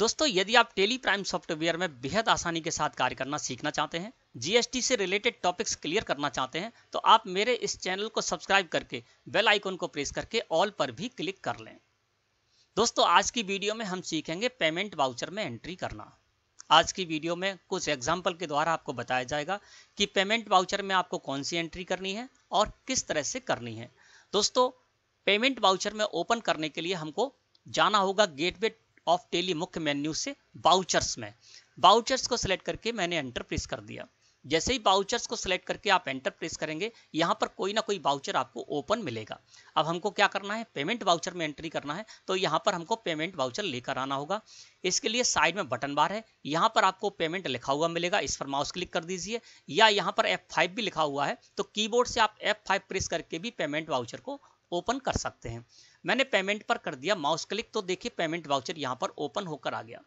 दोस्तों यदि आप टेली प्राइम सॉफ्टवेयर में बेहद आसानी के साथ कार्य करना सीखना चाहते हैं जीएसटी से रिलेटेड टॉपिक्स क्लियर करना चाहते हैं तो आप मेरे इस चैनल को सब्सक्राइब करके बेल आइकन को प्रेस करके ऑल पर भी क्लिक कर लें दोस्तों आज की वीडियो में हम सीखेंगे पेमेंट वाउचर में एंट्री करना आज की वीडियो में कुछ एग्जाम्पल के द्वारा आपको बताया जाएगा कि पेमेंट वाउचर में आपको कौन सी एंट्री करनी है और किस तरह से करनी है दोस्तों पेमेंट वाउचर में ओपन करने के लिए हमको जाना होगा गेटवे ऑफ टेली मुख्य मेन्यू से बाउचर्स में बाउचर्स को सिलेक्ट करके मैंने एंटर प्रेस कर दिया जैसे ही बाउचर्स को सिलेक्ट करके आप एंटर प्रेस करेंगे यहाँ पर कोई ना कोई बाउचर आपको ओपन मिलेगा अब हमको क्या करना है पेमेंट बाउचर में एंट्री करना है तो यहाँ पर हमको पेमेंट बाउचर लेकर आना होगा इसके लिए साइड में बटन बार है यहाँ पर आपको पेमेंट लिखा हुआ मिलेगा इस पर माउस क्लिक कर दीजिए या यहाँ पर F5 भी लिखा हुआ है तो कीबोर्ड से आप F5 प्रेस करके भी पेमेंट वाउचर को ओपन कर सकते हैं मैंने पेमेंट पर कर दिया माउस क्लिक तो देखिए पेमेंट वाउचर यहाँ पर ओपन होकर आ गया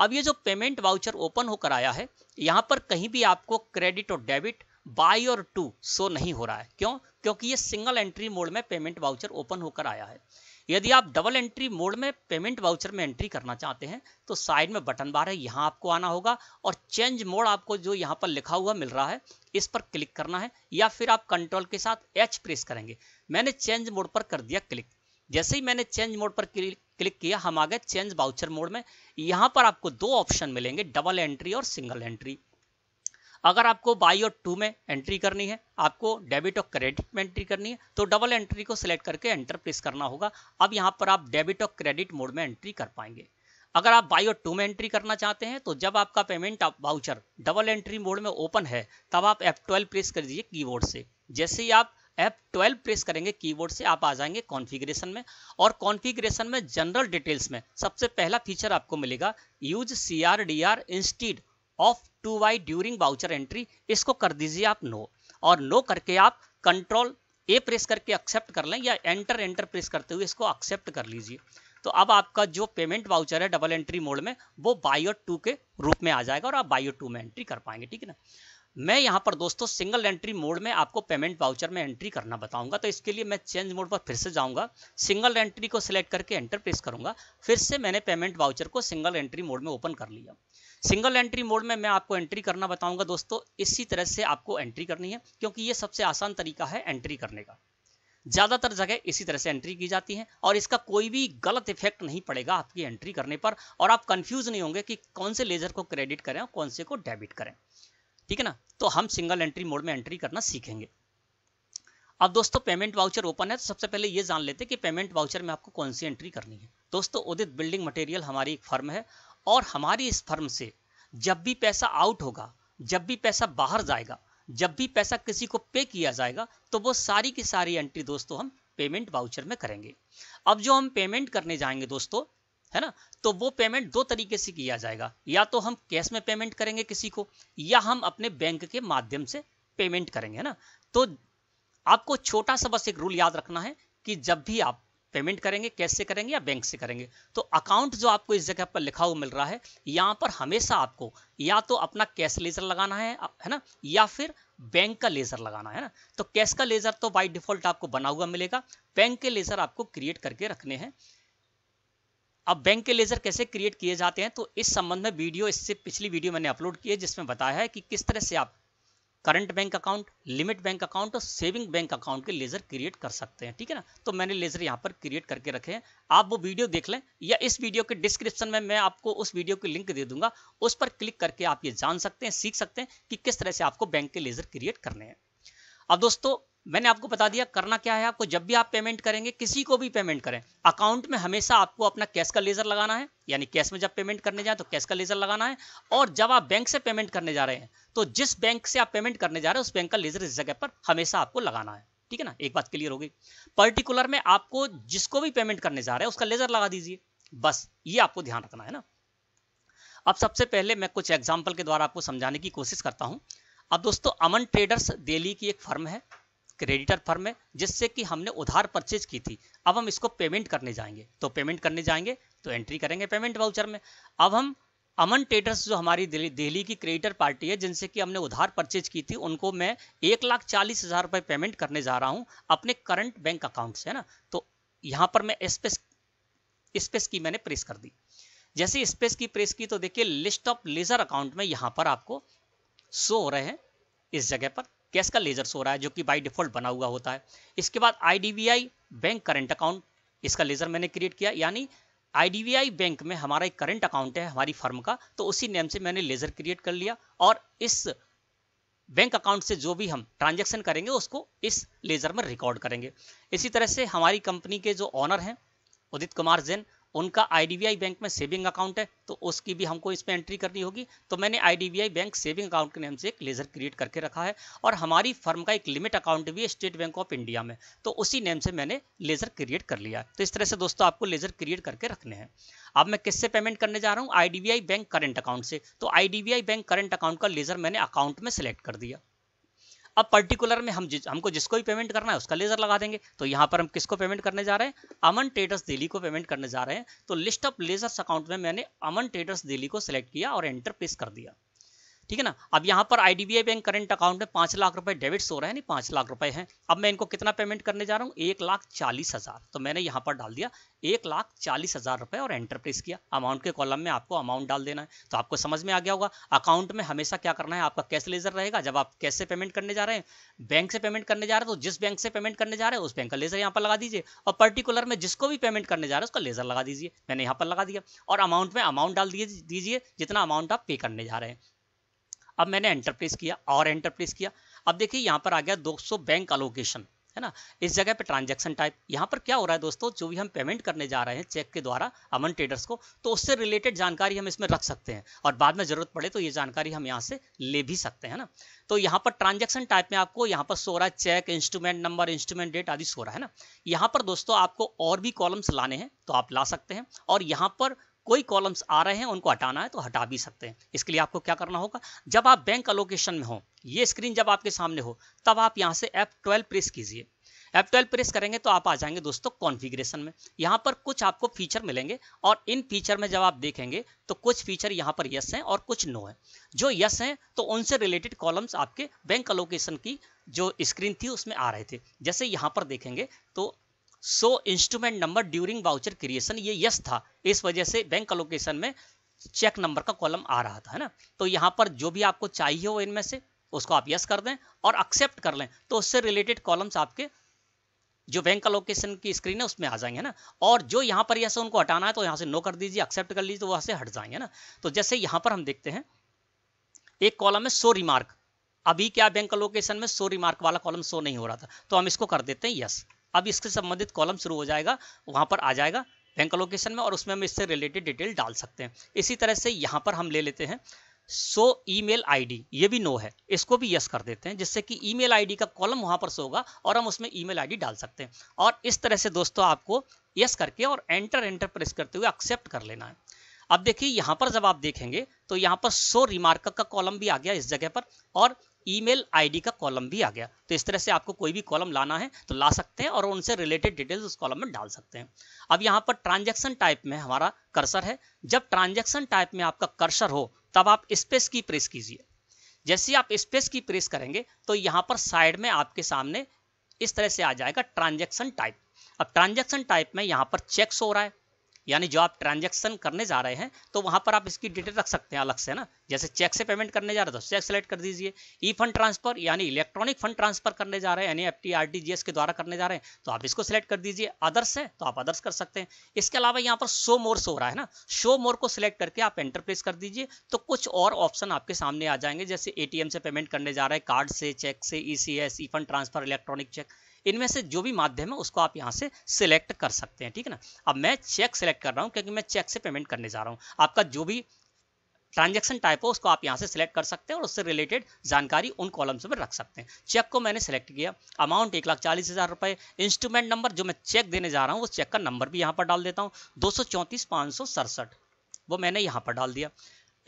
अब ये जो पेमेंट वाउचर ओपन होकर आया है यहाँ पर कहीं भी आपको क्रेडिट और डेबिट बाई और टू शो नहीं हो रहा है क्यों क्योंकि ये सिंगल एंट्री मोड में पेमेंट वाउचर ओपन होकर आया है यदि आप डबल एंट्री मोड में पेमेंट वाउचर में एंट्री करना चाहते हैं तो साइड में बटन बार है यहाँ आपको आना होगा और चेंज मोड आपको जो यहाँ पर लिखा हुआ मिल रहा है इस पर क्लिक करना है या फिर आप कंट्रोल के साथ एच प्रेस करेंगे मैंने चेंज मोड पर कर दिया क्लिक जैसे ही मैंने चेंज मोड पर क्लिक किया हम आ गए चेंज बाउचर मोड में यहाँ पर आपको दो ऑप्शन मिलेंगे डबल एंट्री और सिंगल एंट्री अगर आपको बाई और टू में एंट्री करनी है आपको डेबिट और क्रेडिट में एंट्री करनी है तो डबल एंट्री को सिलेक्ट करके एंटर प्रेस करना होगा अब यहाँ पर आप डेबिट और क्रेडिट मोड में एंट्री कर पाएंगे अगर आप बाई और टू में एंट्री करना चाहते हैं तो जब आपका पेमेंट आप वाउचर डबल एंट्री मोड में ओपन है तब आप एफ ट्वेल्व प्रेस कर दीजिए की से जैसे ही आप एफ ट्वेल्व प्रेस करेंगे कीबोर्ड से आप आ जाएंगे कॉन्फ़िगरेशन में और कॉन्फ़िगरेशन में जनरल डिटेल्स में सबसे पहला फीचर आपको मिलेगा use C R D R instead of to by during voucher entry इसको कर दीजिए आप नो और नो करके आप कंट्रोल ए प्रेस करके एक्सेप्ट कर लें या एंटर एंटर प्रेस करते हुए इसको एक्सेप्ट कर लीजिए तो अब आपका जो पेमेंट वाउचर है डबल एंट्री मोड में वो बायो टू के रूप में आ जाएगा और आप बायो टू में एंट्री कर पाएंगे ठीक है ना मैं यहाँ पर दोस्तों सिंगल एंट्री मोड में आपको पेमेंट वाउचर में एंट्री करना बताऊंगा तो इसके लिए मैं चेंज मोड पर फिर से जाऊंगा सिंगल एंट्री को सिलेक्ट करके एंटर प्रेस करूंगा फिर से मैंने पेमेंट वाउचर को सिंगल एंट्री मोड में ओपन कर लिया सिंगल एंट्री मोड में मैं आपको एंट्री करना बताऊंगा दोस्तों इसी तरह से आपको एंट्री करनी है क्योंकि ये सबसे आसान तरीका है एंट्री करने का ज़्यादातर जगह इसी तरह से एंट्री की जाती है और इसका कोई भी गलत इफेक्ट नहीं पड़ेगा आपकी एंट्री करने पर और आप कंफ्यूज नहीं होंगे कि कौन से लेजर को क्रेडिट करें और कौन से को डेबिट करें ठीक है ना तो हम सिंगल एंट्री मोड में एंट्री करना सीखेंगे अब दोस्तों पेमेंट वाउचर ओपन है तो सबसे पहले ये जान लेते हैं कि पेमेंट वाउचर में आपको कौन सी एंट्री करनी है दोस्तों उदित बिल्डिंग मटेरियल हमारी एक फर्म है और हमारी इस फर्म से जब भी पैसा आउट होगा जब भी पैसा बाहर जाएगा जब भी पैसा किसी को पे किया जाएगा तो वो सारी की सारी एंट्री दोस्तों हम पेमेंट वाउचर में करेंगे अब जो हम पेमेंट करने जाएंगे दोस्तों है ना तो वो पेमेंट दो तरीके से किया जाएगा या तो हम कैश में पेमेंट करेंगे किसी को या हम अपने बैंक के माध्यम से पेमेंट करेंगे है ना तो आपको छोटा सा बस एक रूल याद रखना है कि जब भी आप पेमेंट करेंगे कैसे करेंगे या बैंक से करेंगे तो अकाउंट जो आपको इस जगह पर लिखा हुआ मिल रहा है यहाँ पर हमेशा आपको या तो अपना कैश लेजर लगाना है है ना या फिर बैंक का लेजर लगाना है ना तो कैश का लेजर तो बाई डिफॉल्ट आपको बना हुआ मिलेगा बैंक के लेजर आपको क्रिएट करके रखने हैं अब बैंक के लेजर कैसे क्रिएट किए जाते हैं तो इस संबंध में वीडियो इससे पिछली वीडियो मैंने अपलोड की है जिसमें बताया है कि किस तरह से आप current bank account limit bank account और सेविंग बैंक अकाउंट के लेजर क्रिएट कर सकते हैं ठीक है ना तो मैंने लेजर यहाँ पर क्रिएट करके रखे हैं आप वो वीडियो देख लें या इस वीडियो के डिस्क्रिप्शन में मैं आपको उस वीडियो की लिंक दे दूंगा उस पर क्लिक करके आप ये जान सकते हैं सीख सकते हैं कि किस तरह से आपको बैंक के लेजर क्रिएट करने हैं अब दोस्तों मैंने आपको बता दिया करना क्या है आपको जब भी आप पेमेंट करेंगे किसी को भी पेमेंट करें अकाउंट में हमेशा आपको अपना कैश का लेजर लगाना है यानी कैश में जब पेमेंट करने जाए तो कैश का लेजर लगाना है और जब आप बैंक से पेमेंट करने जा रहे हैं तो जिस बैंक से आप पेमेंट करने जा रहे हैं उस बैंक का लेजर इस जगह पर हमेशा आपको लगाना है ठीक है ना एक बात क्लियर होगी पर्टिकुलर में आपको जिसको भी पेमेंट करने जा रहे हैं उसका लेजर लगा दीजिए बस ये आपको ध्यान रखना है ना अब सबसे पहले मैं कुछ एग्जाम्पल के द्वारा आपको समझाने की कोशिश करता हूँ अब दोस्तों अमन ट्रेडर्स दिल्ली की एक फर्म है क्रेडिटर फर्म है जिससे कि हमने उधार परचेज की थी अब हम इसको पेमेंट करने जाएंगे तो पेमेंट करने जाएंगे तो एंट्री करेंगे पेमेंट वाउचर में अब हम अमन ट्रेडर्स जो हमारी दिल्ली की क्रेडिटर पार्टी है जिनसे कि हमने उधार परचेज की थी उनको मैं एक लाख चालीस हज़ार रुपये पेमेंट करने जा रहा हूँ अपने करंट बैंक अकाउंट से है ना तो यहाँ पर मैं स्पेस स्पेस की मैंने प्रेस कर दी जैसे स्पेस की प्रेस की तो देखिए लिस्ट ऑफ लेजर अकाउंट में यहाँ पर आपको शो हो रहे हैं इस जगह पर कैश का लेजर शो रहा है जो कि बाई डिफॉल्ट बना हुआ होता है इसके बाद आई बैंक करेंट अकाउंट इसका लेजर मैंने क्रिएट किया यानी आई बैंक में हमारा एक करेंट अकाउंट है हमारी फर्म का तो उसी नेम से मैंने लेजर क्रिएट कर लिया और इस बैंक अकाउंट से जो भी हम ट्रांजैक्शन करेंगे उसको इस लेजर में रिकॉर्ड करेंगे इसी तरह से हमारी कंपनी के जो ऑनर हैं उदित कुमार जैन उनका आई बैंक में सेविंग अकाउंट है तो उसकी भी हमको इसमें एंट्री करनी होगी तो मैंने आई बैंक सेविंग अकाउंट के नाम से एक लेजर क्रिएट करके रखा है और हमारी फर्म का एक लिमिट अकाउंट भी है स्टेट बैंक ऑफ इंडिया में तो उसी नेम से मैंने लेजर क्रिएट कर लिया तो इस तरह से दोस्तों आपको लेजर क्रिएट करके रखने हैं अब मैं किससे पेमेंट करने जा रहा हूँ आई बैंक करंट अकाउंट से तो आई बैंक करंट अकाउंट का लेजर मैंने अकाउंट में सेलेक्ट कर दिया अब पर्टिकुलर में हम जिस हमको जिसको भी पेमेंट करना है उसका लेजर लगा देंगे तो यहाँ पर हम किसको पेमेंट करने जा रहे हैं अमन ट्रेडर्स दिल्ली को पेमेंट करने जा रहे हैं तो लिस्ट ऑफ लेजर्स अकाउंट में मैंने अमन ट्रेडर्स दिल्ली को सिलेक्ट किया और एंटर प्रेस कर दिया ठीक है ना अब यहाँ पर आई बैंक करंट अकाउंट में पांच लाख रुपए डेबिट्स हो रहे हैं नहीं पांच लाख रुपए हैं अब मैं इनको कितना पेमेंट करने जा रहा हूँ एक लाख चालीस हजार तो मैंने यहाँ पर डाल दिया एक लाख चालीस हजार रुपए और एंटर प्रेस किया अमाउंट के कॉलम में आपको अमाउंट डाल देना है तो आपको समझ में आ गया होगा अकाउंट में हमेशा क्या करना है आपका कैश लेजर रहेगा जब आप कैश से पेमेंट करने जा रहे हैं बैंक से पेमेंट करने जा रहे हैं तो जिस बैंक से पेमेंट करने जा रहे हैं उस बैंक का लेजर यहाँ पर लगा दीजिए और पर्टिकुलर में जिसको भी पेमेंट करने जा रहे हैं उसका लेजर लगा दीजिए मैंने यहाँ पर लगा दिया और अमाउंट में अमाउंट डाल दीजिए जितना अमाउंट आप पे करने जा रहे हैं अब मैंने एंटरप्रेस किया और एंटरप्रेस किया अब देखिए यहाँ पर आ गया 200 बैंक अलोकेशन है ना इस जगह पे ट्रांजैक्शन टाइप यहाँ पर क्या हो रहा है दोस्तों जो भी हम पेमेंट करने जा रहे हैं चेक के द्वारा अमन ट्रेडर्स को तो उससे रिलेटेड जानकारी हम इसमें रख सकते हैं और बाद में जरूरत पड़े तो ये जानकारी हम यहाँ से ले भी सकते हैं ना तो यहाँ पर ट्रांजेक्शन टाइप में आपको यहाँ पर सो रहा है cheque instrument number instrument date आदि सो रहा है ना यहाँ पर दोस्तों आपको और भी कॉलम्स लाने हैं तो आप ला सकते हैं और यहाँ पर कोई कॉलम्स आ रहे हैं उनको हटाना है तो हटा भी सकते हैं इसके लिए आपको क्या करना होगा जब आप बैंक अलोकेशन में हो ये स्क्रीन जब आपके सामने हो तब आप यहाँ से ऐप ट्वेल्व प्रेस कीजिए एफ ट्वेल्व प्रेस करेंगे तो आप आ जाएंगे दोस्तों कॉन्फ़िगरेशन में यहाँ पर कुछ आपको फीचर मिलेंगे और इन फीचर में जब आप देखेंगे तो कुछ फीचर यहाँ पर यस हैं और कुछ नो है जो यस हैं तो उनसे रिलेटेड कॉलम्स आपके बैंक अलोकेशन की जो स्क्रीन थी उसमें आ रहे थे जैसे यहाँ पर देखेंगे तो so instrument number during voucher creation ये यस था इस वजह से बैंक अलोकेशन में चेक नंबर का कॉलम आ रहा था है ना तो यहाँ पर जो भी आपको चाहिए हो इनमें से उसको आप यस कर दें और एक्सेप्ट कर लें तो उससे रिलेटेड कॉलम्स आपके जो बैंक अलोकेशन की स्क्रीन है उसमें आ जाएंगे ना और जो यहाँ पर यस उनको हटाना है तो यहाँ से नो कर दीजिए एक्सेप्ट कर लीजिए तो वहाँ से हट जाएंगे ना तो जैसे यहाँ पर हम देखते हैं एक कॉलम है सो रिमार्क अभी क्या बैंक अलोकेशन में सो रिमार्क वाला कॉलम सो नहीं हो रहा था तो हम इसको कर देते हैं यस अब इसके संबंधित कॉलम शुरू हो जाएगा वहां पर आ जाएगा बैंक लोकेशन में और उसमें हम इससे रिलेटेड डिटेल डाल सकते हैं इसी तरह से यहाँ पर हम ले लेते हैं सो ईमेल आईडी ये भी नो है इसको भी यस कर देते हैं जिससे कि ईमेल आईडी का कॉलम वहां पर सो होगा और हम उसमें ईमेल आईडी डाल सकते हैं और इस तरह से दोस्तों आपको यस करके और एंटर एंटर प्रेस करते हुए एक्सेप्ट कर लेना है अब देखिए यहाँ पर जब आप देखेंगे तो यहाँ पर सो रिमार्क का कॉलम भी आ गया इस जगह पर और ईमेल आईडी का कॉलम भी आ गया तो इस तरह से आपको कोई भी कॉलम लाना है तो ला सकते हैं और उनसे रिलेटेड डिटेल्स उस कॉलम में डाल सकते हैं अब यहाँ पर ट्रांजैक्शन टाइप में हमारा कर्सर है जब ट्रांजैक्शन टाइप में आपका कर्सर हो तब आप स्पेस की प्रेस कीजिए जैसे आप स्पेस की प्रेस करेंगे तो यहाँ पर साइड में आपके सामने इस तरह से आ जाएगा ट्रांजेक्शन टाइप अब ट्रांजेक्शन टाइप में यहाँ पर चेक्स हो रहा है यानी जो आप ट्रांजेक्शन करने जा रहे हैं तो वहां पर आप इसकी डिटेल रख सकते हैं अलग से ना जैसे चेक से पेमेंट करने जा रहे हैं तो चेक सेलेक्ट कर दीजिए ई फंड ट्रांसफर यानी इलेक्ट्रॉनिक फंड ट्रांसफर करने जा रहे हैं यानी F T R T G S के द्वारा करने जा रहे हैं तो आप इसको सिलेक्ट कर दीजिए अदर्स है तो आप अदर्स कर सकते हैं इसके अलावा यहाँ पर शो मोर शो रहा है ना शो मोर को सिलेक्ट करके आप एंटरप्रेस कर दीजिए तो कुछ और ऑप्शन आपके सामने आ जाएंगे जैसे ए से पेमेंट करने जा रहे हैं कार्ड से चेक से E C S E fund transfer electronic cheque इनमें से जो भी माध्यम है उसको आप यहाँ से सिलेक्ट कर सकते हैं ठीक है ना अब मैं चेक सेलेक्ट कर रहा हूँ क्योंकि मैं चेक से पेमेंट करने जा रहा हूँ आपका जो भी ट्रांजेक्शन टाइप हो उसको आप यहाँ से सिलेक्ट कर सकते हैं और उससे रिलेटेड जानकारी उन कॉलम्स में रख सकते हैं चेक को मैंने सेलेक्ट किया अमाउंट एक लाख चालीस हज़ार रुपये इंस्ट्रूमेंट नंबर जो मैं चेक देने जा रहा हूँ उस चेक का नंबर भी यहाँ पर डाल देता हूँ दो सौ चौंतीस सौ सड़सठ वो मैंने यहाँ पर डाल दिया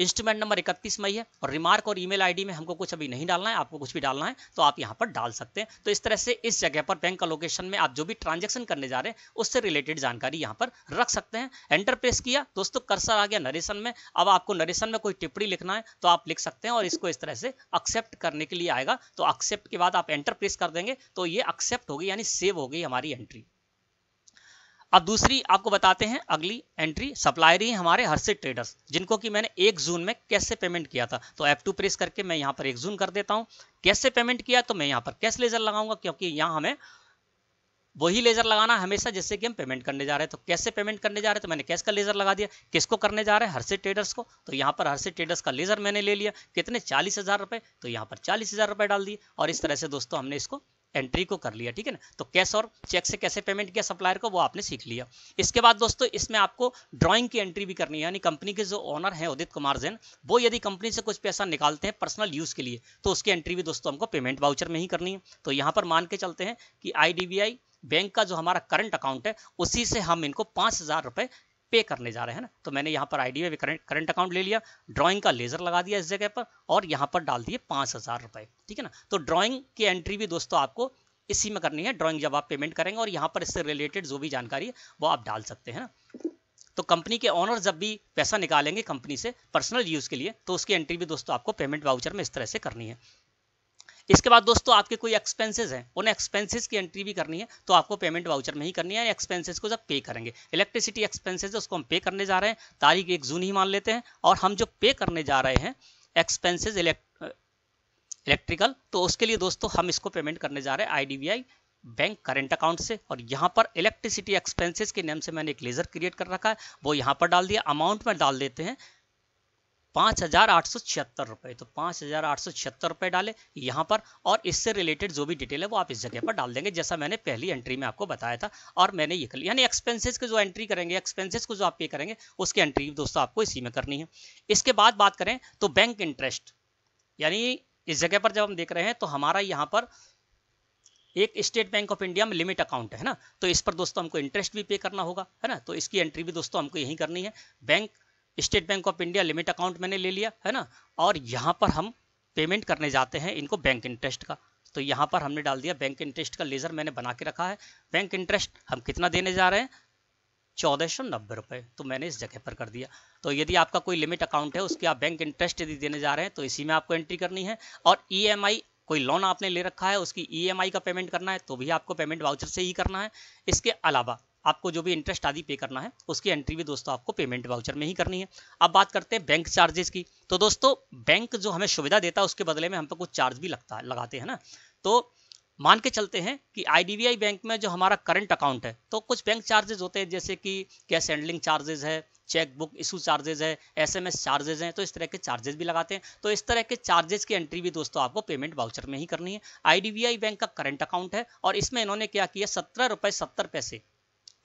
इंस्ट्रूमेंट नंबर इकतीस मई है और रिमार्क और ईमेल आईडी में हमको कुछ अभी नहीं डालना है आपको कुछ भी डालना है तो आप यहाँ पर डाल सकते हैं तो इस तरह से इस जगह पर बैंक का लोकेशन में आप जो भी ट्रांजेक्शन करने जा रहे हैं उससे रिलेटेड जानकारी यहाँ पर रख सकते हैं एंटर प्रेस किया दोस्तों कर्सर आ गया नरेशन में अब आपको नरेशन में कोई टिप्पणी लिखना है तो आप लिख सकते हैं और इसको इस तरह से एक्सेप्ट करने के लिए आएगा तो एक्सेप्ट के बाद आप एंटर प्रेस कर देंगे तो ये एक्सेप्ट होगी यानी सेव होगी हमारी एंट्री अब दूसरी आपको बताते हैं अगली एंट्री सप्लायर ही हमारे हर्षित ट्रेडर्स जिनको कि मैंने एक जून में कैसे पेमेंट किया था तो एफ टू प्रेस करके मैं यहां पर एक जून कर देता हूं कैसे पेमेंट किया तो मैं यहां पर कैश लेजर लगाऊंगा क्योंकि यहां हमें वही लेजर लगाना हमेशा जिससे कि हम पेमेंट करने जा रहे हैं तो कैसे पेमेंट करने जा रहे हैं तो मैंने कैश का लेजर लगा दिया किसको करने जा रहे हैं हर्षित ट्रेडर्स को तो यहाँ पर हर्षित ट्रेडर्स का लेजर मैंने ले लिया कितने चालीस हजार रुपए तो यहाँ पर चालीस हजार रुपए डाल दिए और इस तरह से दोस्तों हमने इसको एंट्री को कर लिया ठीक है ना तो कैश और चेक से कैसे पेमेंट किया सप्लायर को वो आपने सीख लिया इसके बाद दोस्तों इसमें आपको ड्राइंग की एंट्री भी करनी है यानी कंपनी के जो ओनर हैं उदित कुमार जैन वो यदि कंपनी से कुछ पैसा निकालते हैं पर्सनल यूज के लिए तो उसकी एंट्री भी दोस्तों हमको पेमेंट वाउचर में ही करनी है तो यहाँ पर मान के चलते हैं कि आई बैंक का जो हमारा करंट अकाउंट है उसी से हम इनको पाँच हज़ार रुपये पे करने जा रहे हैं ना तो मैंने यहाँ पर आईडी में करंट अकाउंट ले लिया ड्राइंग का लेजर लगा दिया इस जगह पर और यहाँ पर डाल दिए पाँच हज़ार रुपये ठीक है ना तो ड्राइंग की एंट्री भी दोस्तों आपको इसी में करनी है ड्राइंग जब आप पेमेंट करेंगे और यहाँ पर इससे रिलेटेड जो भी जानकारी है वो आप डाल सकते हैं ना तो कंपनी के ऑनर जब भी पैसा निकालेंगे कंपनी से पर्सनल यूज़ के लिए तो उसकी एंट्री भी दोस्तों आपको पेमेंट वाउचर में इस तरह से करनी है इसके बाद दोस्तों आपके कोई एक्सपेंसेस हैं उन एक्सपेंसेस की एंट्री भी करनी है तो आपको पेमेंट वाउचर में ही करनी है एक्सपेंसेस को जब पे करेंगे इलेक्ट्रिसिटी एक्सपेंसेस उसको हम पे करने जा रहे हैं तारीख एक जून ही मान लेते हैं और हम जो पे करने जा रहे हैं एक्सपेंसिस इलेक्ट्रिकल तो उसके लिए दोस्तों हम इसको पेमेंट करने जा रहे हैं आई बैंक करेंट अकाउंट से और यहाँ पर इलेक्ट्रिसिटी एक्सपेंसेस के नेम से मैंने एक लेजर क्रिएट कर रखा है वो यहाँ पर डाल दिया अमाउंट में डाल देते हैं पाँच हजार आठ सौ छिहत्तर रुपए तो पांच हजार आठ सौ छिहत्तर रुपए डाले यहाँ पर और इससे रिलेटेड जो भी डिटेल है वो आप इस जगह पर डाल देंगे जैसा मैंने पहली एंट्री में आपको बताया था और मैंने ये कर लिया यानी एक्सपेंसेस की जो एंट्री करेंगे एक्सपेंसेस को जो आप पे करेंगे उसकी एंट्री दोस्तों आपको इसी में करनी है इसके बाद बात करें तो बैंक इंटरेस्ट यानी इस जगह पर जब हम देख रहे हैं तो हमारा यहाँ पर एक स्टेट बैंक ऑफ इंडिया में लिमिट अकाउंट है ना तो इस पर दोस्तों हमको इंटरेस्ट भी पे करना होगा है ना तो इसकी एंट्री भी दोस्तों हमको यही करनी है bank State Bank of India limit account मैंने ले लिया है ना और यहाँ पर हम पेमेंट करने जाते हैं इनको बैंक इंटरेस्ट का तो यहाँ पर हमने डाल दिया बैंक इंटरेस्ट का लेजर मैंने बना के रखा है बैंक इंटरेस्ट हम कितना देने जा रहे हैं चौदह सौ नब्बे रुपये तो मैंने इस जगह पर कर दिया तो यदि आपका कोई लिमिट अकाउंट है उसके आप बैंक इंटरेस्ट यदि देने जा रहे हैं तो इसी में आपको एंट्री करनी है और ई e कोई लोन आपने ले रखा है उसकी ई e का पेमेंट करना है तो भी आपको पेमेंट वाउचर से ही करना है इसके अलावा आपको जो भी इंटरेस्ट आदि पे करना है उसकी एंट्री भी दोस्तों आपको पेमेंट वाउचर में ही करनी है अब बात करते हैं बैंक चार्जेस की तो दोस्तों बैंक जो हमें सुविधा देता है उसके बदले में हम पर कुछ चार्ज भी लगता है लगाते हैं ना तो मान के चलते हैं कि आई बैंक में जो हमारा करंट अकाउंट है तो कुछ बैंक चार्जेज होते हैं जैसे कि कैश हैंडलिंग चार्जेज है चेक बुक इशू चार्जेज है एसएमएस चार्जेज हैं तो इस तरह के चार्जेस भी लगाते हैं तो इस तरह के चार्जेस की एंट्री भी दोस्तों आपको पेमेंट वाउचर में ही करनी है आईडीबीआई बैंक का करंट अकाउंट है और इसमें इन्होंने क्या किया सत्रह रुपये सत्तर पैसे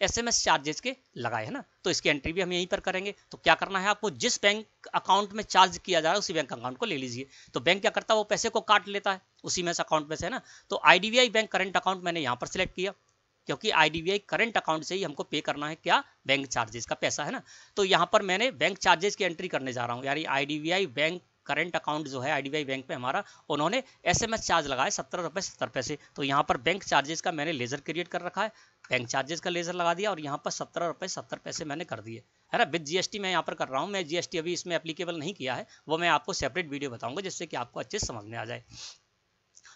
एसएमएस चार्जेस के लगाए है ना तो इसकी एंट्री भी हम यहीं पर करेंगे तो क्या करना है आपको जिस बैंक अकाउंट में चार्ज किया जा रहा है उसी बैंक अकाउंट को ले लीजिए तो बैंक क्या करता है वो पैसे को काट लेता है उसी में से अकाउंट में से है ना तो आई बैंक करंट अकाउंट मैंने यहाँ पर सिलेक्ट किया क्योंकि आई करंट अकाउंट से ही हमको पे करना है क्या बैंक चार्जेस का पैसा है ना तो यहाँ पर मैंने बैंक चार्जेस की एंट्री करने जा रहा हूँ यानी आई बैंक करंट अकाउंट जो है आईडीबीआई बैंक में हमारा उन्होंने एसएमएस चार्ज लगाया सत्तर रुपये सत्तर पैसे तो यहाँ पर बैंक चार्जेस का मैंने लेजर क्रिएट कर रखा है बैंक चार्जेस का लेजर लगा दिया और यहाँ पर सत्रह रुपये सत्तर पैसे मैंने कर दिए है ना विद जीएसटी मैं यहाँ पर कर रहा हूँ मैं जीएसटी अभी इसमें एप्लीकेबल नहीं किया है वो मैं आपको सेपरेट वीडियो बताऊंगा जिससे कि आपको अच्छे समझ में आ जाए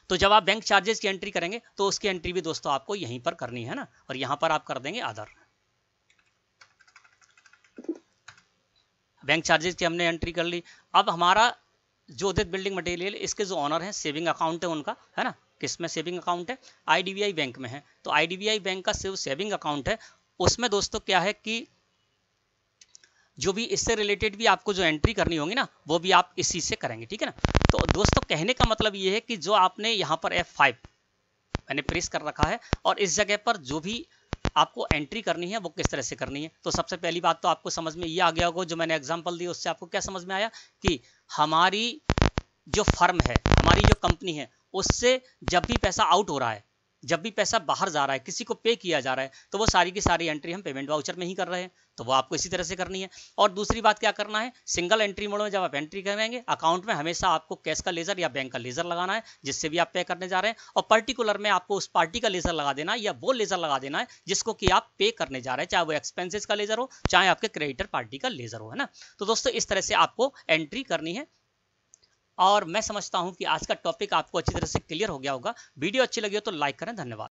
तो जब आप बैंक चार्जेस की एंट्री करेंगे तो उसकी एंट्री भी दोस्तों आपको यहीं पर करनी है ना और यहाँ पर आप कर देंगे आधार बैंक चार्जेस की हमने एंट्री कर ली अब हमारा जोधित बिल्डिंग मटेरियल इसके जो ऑनर हैं सेविंग अकाउंट है उनका है ना किस में सेविंग अकाउंट है आईडीबीआई बैंक में है तो आईडीबीआई बैंक का सिर्फ सेविंग अकाउंट है उसमें दोस्तों क्या है कि जो भी इससे रिलेटेड भी आपको जो एंट्री करनी होगी ना वो भी आप इसी से करेंगे ठीक है ना तो दोस्तों कहने का मतलब ये है कि जो आपने यहाँ पर एफ मैंने प्रेस कर रखा है और इस जगह पर जो भी आपको एंट्री करनी है वो किस तरह से करनी है तो सबसे पहली बात तो आपको समझ में ये आ गया होगा जो मैंने एग्जाम्पल दी उससे आपको क्या समझ में आया कि हमारी जो फर्म है हमारी जो कंपनी है उससे जब भी पैसा आउट हो रहा है जब भी पैसा बाहर जा रहा है किसी को पे किया जा रहा है तो वो सारी की सारी एंट्री हम पेमेंट वाउचर में ही कर रहे हैं तो वो आपको इसी तरह से करनी है और दूसरी बात क्या करना है सिंगल एंट्री मोड में जब आप एंट्री करेंगे अकाउंट में हमेशा आपको कैश का लेजर या बैंक का लेजर लगाना है जिससे भी आप पे करने जा रहे हैं और पर्टिकुलर में आपको उस पार्टी का लेजर लगा देना है या वो लेजर लगा देना है जिसको कि आप पे करने जा रहे हैं चाहे वो एक्सपेंसिस का लेजर हो चाहे आपके क्रेडिटर पार्टी का लेजर हो है ना तो दोस्तों इस तरह से आपको एंट्री करनी है और मैं समझता हूं कि आज का टॉपिक आपको अच्छी तरह से क्लियर हो गया होगा वीडियो अच्छी लगी हो तो लाइक करें धन्यवाद